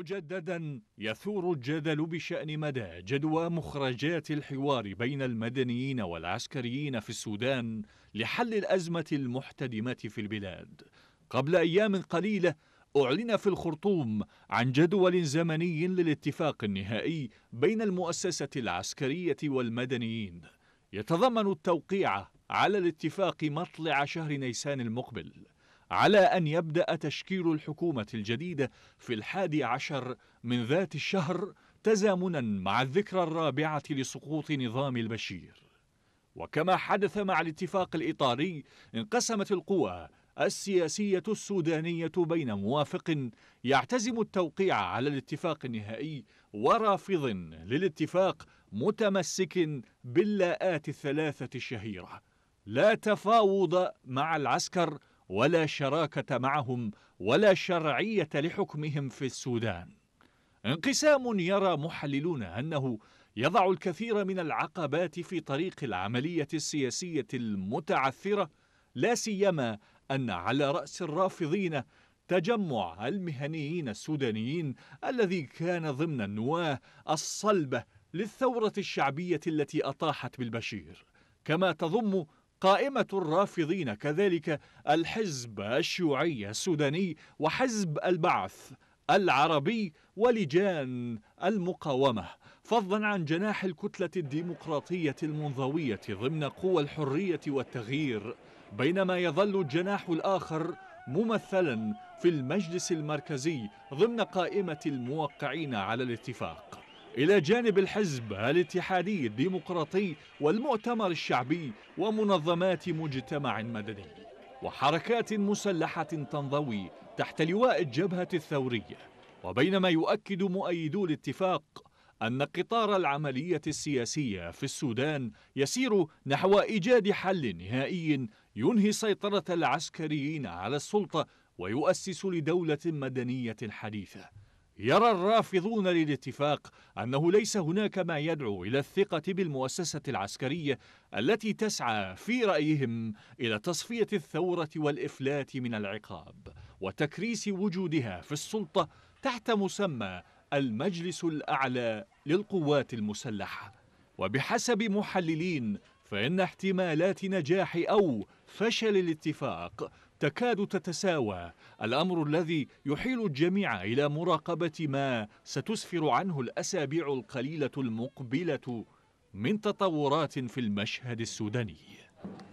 مجددا يثور الجدل بشأن مدى جدوى مخرجات الحوار بين المدنيين والعسكريين في السودان لحل الأزمة المحتدمة في البلاد قبل أيام قليلة أعلن في الخرطوم عن جدول زمني للاتفاق النهائي بين المؤسسة العسكرية والمدنيين يتضمن التوقيع على الاتفاق مطلع شهر نيسان المقبل على أن يبدأ تشكيل الحكومة الجديدة في الحادي عشر من ذات الشهر تزامنا مع الذكرى الرابعة لسقوط نظام البشير وكما حدث مع الاتفاق الإطاري انقسمت القوى السياسية السودانية بين موافق يعتزم التوقيع على الاتفاق النهائي ورافض للاتفاق متمسك باللاءات الثلاثة الشهيرة لا تفاوض مع العسكر ولا شراكة معهم ولا شرعية لحكمهم في السودان انقسام يرى محللون أنه يضع الكثير من العقبات في طريق العملية السياسية المتعثرة لا سيما أن على رأس الرافضين تجمع المهنيين السودانيين الذي كان ضمن النواه الصلبة للثورة الشعبية التي أطاحت بالبشير كما تضم قائمة الرافضين كذلك الحزب الشيوعي السوداني وحزب البعث العربي ولجان المقاومة فضلا عن جناح الكتلة الديمقراطية المنضوية ضمن قوى الحرية والتغيير بينما يظل الجناح الآخر ممثلا في المجلس المركزي ضمن قائمة الموقعين على الاتفاق إلى جانب الحزب الاتحادي الديمقراطي والمؤتمر الشعبي ومنظمات مجتمع مدني وحركات مسلحة تنضوي تحت لواء الجبهة الثورية وبينما يؤكد مؤيدو الاتفاق أن قطار العملية السياسية في السودان يسير نحو إيجاد حل نهائي ينهي سيطرة العسكريين على السلطة ويؤسس لدولة مدنية حديثة يرى الرافضون للاتفاق أنه ليس هناك ما يدعو إلى الثقة بالمؤسسة العسكرية التي تسعى في رأيهم إلى تصفية الثورة والإفلات من العقاب وتكريس وجودها في السلطة تحت مسمى المجلس الأعلى للقوات المسلحة وبحسب محللين فإن احتمالات نجاح أو فشل الاتفاق تكاد تتساوى الأمر الذي يحيل الجميع إلى مراقبة ما ستسفر عنه الأسابيع القليلة المقبلة من تطورات في المشهد السوداني